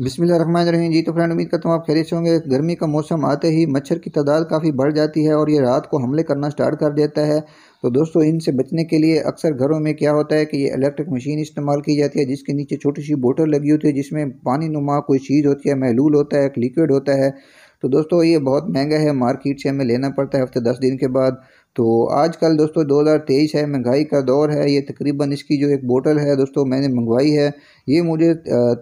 रही जी तो फ्रेंड उम्मीद करता हूँ आप खेरे से होंगे गर्मी का मौसम आते ही मच्छर की तादाद काफ़ी बढ़ जाती है और ये रात को हमले करना स्टार्ट कर देता है तो दोस्तों इनसे बचने के लिए अक्सर घरों में क्या होता है कि ये इलेक्ट्रिक मशीन इस्तेमाल की जाती है जिसके नीचे छोटी सी बोटल लगी होती है जिसमें पानी नुमा कोई चीज़ होती है महलूल होता है एक लिक्विड होता है तो दोस्तों ये बहुत महंगा है मार्केट से हमें लेना पड़ता है हफ्ते दस दिन के बाद तो आजकल दोस्तों 2023 है महंगाई का दौर है ये तकरीबन इसकी जो एक बोतल है दोस्तों मैंने मंगवाई है ये मुझे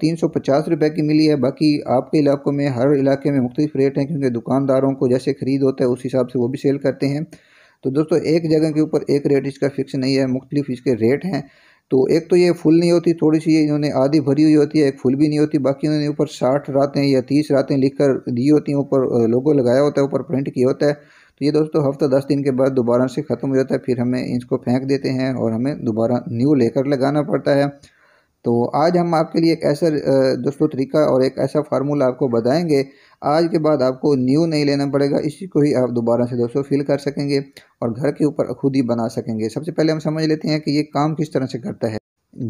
तीन सौ पचास रुपये की मिली है बाकी आपके इलाकों में हर इलाके में मुख्त रेट हैं क्योंकि दुकानदारों को जैसे ख़रीद होता है उस हिसाब से वो भी सेल करते हैं तो दोस्तों एक जगह के ऊपर एक रेट इसका फ़िक्स नहीं है मुख्तलिफ इसके रेट हैं तो एक तो ये फुल नहीं होती थोड़ी सी इन्होंने आधी भरी हुई होती है एक फुल भी नहीं होती बाकी इन्होंने ऊपर साठ रातें या तीस रातें लिख कर दी होती हैं ऊपर लोगो लगाया होता है ऊपर प्रिंट किया होता है तो ये दोस्तों हफ्ता दस दिन के बाद दोबारा से ख़त्म हो जाता है फिर हमें इसको फेंक देते हैं और हमें दोबारा न्यू लेकर लगाना पड़ता है तो आज हम आपके लिए एक ऐसा दोस्तों तरीका और एक ऐसा फार्मूला आपको बताएंगे आज के बाद आपको न्यू नहीं लेना पड़ेगा इसी को ही आप दोबारा से दोस्तों फिल कर सकेंगे और घर के ऊपर खुद ही बना सकेंगे सबसे पहले हम समझ लेते हैं कि ये काम किस तरह से करता है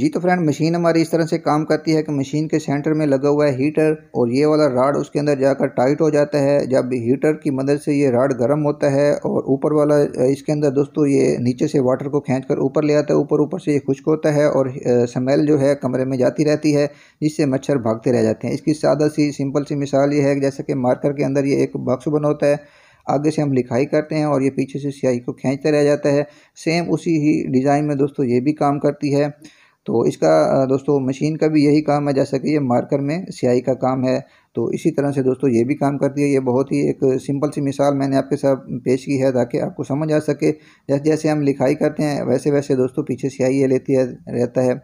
जी तो फ्रेंड मशीन हमारी इस तरह से काम करती है कि मशीन के सेंटर में लगा हुआ है हीटर और ये वाला राड उसके अंदर जाकर टाइट हो जाता है जब हीटर की मदद से ये राड गर्म होता है और ऊपर वाला इसके अंदर दोस्तों ये नीचे से वाटर को खींच कर ऊपर ले आता है ऊपर ऊपर से ये खुश्क होता है और स्मेल जो है कमरे में जाती रहती है जिससे मच्छर भागते रह जाते हैं इसकी सादा सी सिंपल सी मिसाल ये है जैसे कि मार्कर के अंदर ये एक बक्स बना होता है आगे से हम लिखाई करते हैं और ये पीछे से स्याही को खींचता रह जाता है सेम उसी ही डिज़ाइन में दोस्तों ये भी काम करती है तो इसका दोस्तों मशीन का भी यही काम है जैसा कि ये मार्कर में स्याही का काम है तो इसी तरह से दोस्तों ये भी काम करती है ये बहुत ही एक सिंपल सी मिसाल मैंने आपके साथ पेश की है ताकि आपको समझ आ सके जैसे जैसे हम लिखाई करते हैं वैसे वैसे दोस्तों पीछे स्याही ये लेती है रहता है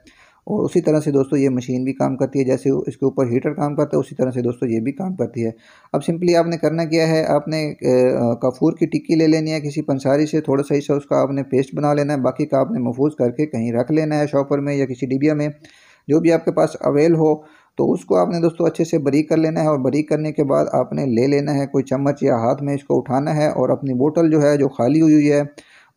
और उसी तरह से दोस्तों ये मशीन भी काम करती है जैसे इसके ऊपर हीटर काम करता है उसी तरह से दोस्तों ये भी काम करती है अब सिंपली आपने करना क्या है आपने कफूर की टिक्की ले लेनी है किसी पंसारी से थोड़ा सा हिस्सा उसका आपने पेस्ट बना लेना है बाकी का आपने महफूज करके कहीं रख लेना है शॉपर में या किसी डिबिया में जो भी आपके पास अवेल हो तो उसको आपने दोस्तों अच्छे से बरीक कर लेना है और बरीक करने के बाद आपने ले लेना है कोई चम्मच या हाथ में इसको उठाना है और अपनी बोतल जो है जो खाली हुई है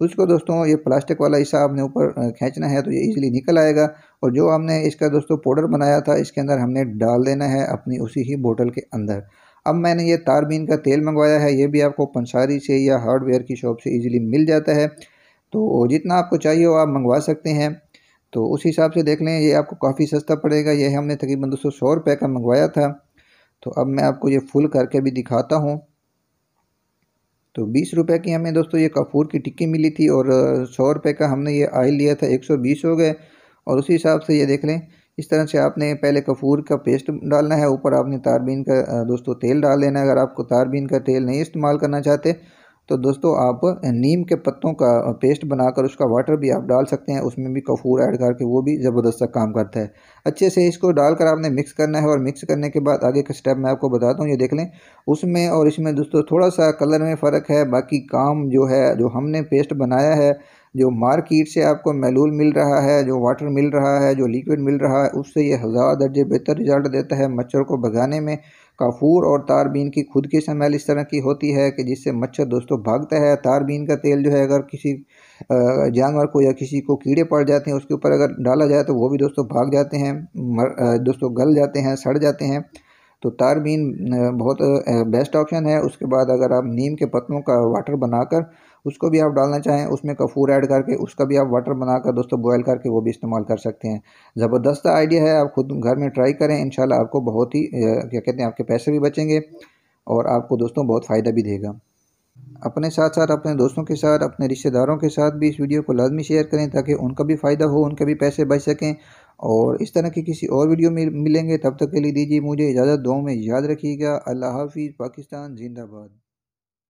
उसको दोस्तों ये प्लास्टिक वाला हिस्सा आपने ऊपर खींचना है तो ये इजीली निकल आएगा और जो हमने इसका दोस्तों पाउडर बनाया था इसके अंदर हमने डाल देना है अपनी उसी ही बोतल के अंदर अब मैंने ये तारबीन का तेल मंगवाया है ये भी आपको पंसारी से या हार्डवेयर की शॉप से ईज़िली मिल जाता है तो जितना आपको चाहिए वो आप मंगवा सकते हैं तो उस हिसाब से देख लें ये आपको काफ़ी सस्ता पड़ेगा ये हमने तकरीबन दो सौ रुपये का मंगवाया था तो अब मैं आपको ये फुल करके भी दिखाता हूँ तो बीस रुपये की हमें दोस्तों ये कपूर की टिक्की मिली थी और सौ रुपये का हमने ये आयल लिया था एक सौ बीस हो गए और उसी हिसाब से ये देख लें इस तरह से आपने पहले कपूर का पेस्ट डालना है ऊपर आपने तारबीन का दोस्तों तेल डाल देना है अगर आपको तारबीन का तेल नहीं इस्तेमाल करना चाहते तो दोस्तों आप नीम के पत्तों का पेस्ट बनाकर उसका वाटर भी आप डाल सकते हैं उसमें भी कफूर ऐड करके वो भी ज़बरदस्त काम करता है अच्छे से इसको डालकर आपने मिक्स करना है और मिक्स करने के बाद आगे का स्टेप मैं आपको बताता हूँ ये देख लें उसमें और इसमें दोस्तों थोड़ा सा कलर में फ़र्क है बाकी काम जो है जो हमने पेस्ट बनाया है जो मार्किट से आपको मेलूल मिल रहा है जो वाटर मिल रहा है जो लिक्विड मिल रहा है उससे ये हज़ार दर्जे बेहतर रिज़ल्ट देता है मच्छर को भगाने में काफूर और तारबीन की खुद की स्मेल इस तरह की होती है कि जिससे मच्छर दोस्तों भागता है तारबीन का तेल जो है अगर किसी जानवर को या किसी को कीड़े पड़ जाते हैं उसके ऊपर अगर डाला जाए तो वो भी दोस्तों भाग जाते हैं दोस्तों गल जाते हैं सड़ जाते हैं तो तार बीन बहुत बेस्ट ऑप्शन है उसके बाद अगर आप नीम के पत्तों का वाटर बनाकर उसको भी आप डालना चाहें उसमें कफूर ऐड करके उसका भी आप वाटर बनाकर दोस्तों बॉयल करके वो भी इस्तेमाल कर सकते हैं ज़बरदस्त आइडिया है आप खुद घर में ट्राई करें इन आपको बहुत ही क्या कहते हैं आपके पैसे भी बचेंगे और आपको दोस्तों बहुत फ़ायदा भी देगा अपने साथ साथ अपने दोस्तों के साथ अपने रिश्तेदारों के साथ भी इस वीडियो को लाजमी शेयर करें ताकि उनका भी फ़ायदा हो उनके भी पैसे बच सकें और इस तरह की किसी और वीडियो में मिलेंगे तब तक के लिए दीजिए मुझे इजाज़त दो में याद रखिएगा अल्लाह हाफिज़ पाकिस्तान जिंदाबाद